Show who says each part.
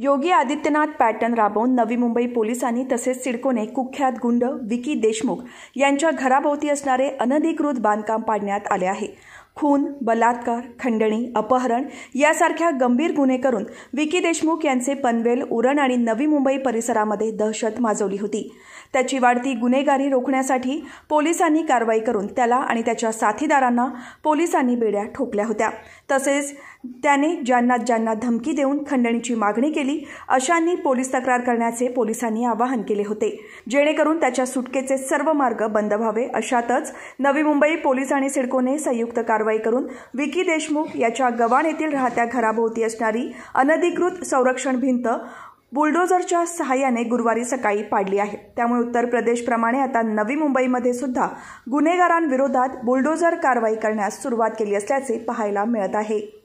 Speaker 1: योगी Adityanath pattern राबवून नवी मुंबई पोलिसांनी तसेच सिडकोने कुख्यात गुंड विकी देशमुख यांच्या घराभोवती असणारे अनधिकृत बांधकाम पाडण्यात आले आहे खून बलात्कार खंडणी अपहरण यासारख्या गंभीर गुन्हे करून विकी देशमुख यांचे पनवेल उरण आणि नवी मुंबई परिसरामध्ये दहशत माजवली होती त्याची वाढती गुन्हेगारी रोखण्यासाठी पोलिसांनी कारवाई करून त्याला आणि त्याच्या साथीदारांना पोलिसांनी बेड्या ठोकल्या होत्या तसेच त्याने ज्यांना ज्यांना धमकी देऊन खंडणीची मागणी केली अशांनी पोलीस तक्रार करण्याचे पोलिसांनी आवाहन केले होते जेणेकरून त्याच्या सुटकेचे सर्व मार्ग बंद व्हावे अशातच नवी मुंबई पोलीस आणि सिडकोने संयुक्त कारवाई करून विकी देशमुख याच्या गवाण येथील राहत्या घराभोवती असणारी अनधिकृत संरक्षण भिंत बुलडोझरच्या सहाय्याने गुरुवारी सकाळी पाडली आहे त्यामुळे उत्तर प्रदेशप्रमाणे आता नवी मुंबईमध्ये सुद्धा गुन्हेगारांविरोधात बुलडोझर कारवाई करण्यास सुरुवात केली असल्याचे पाहायला मिळत आहे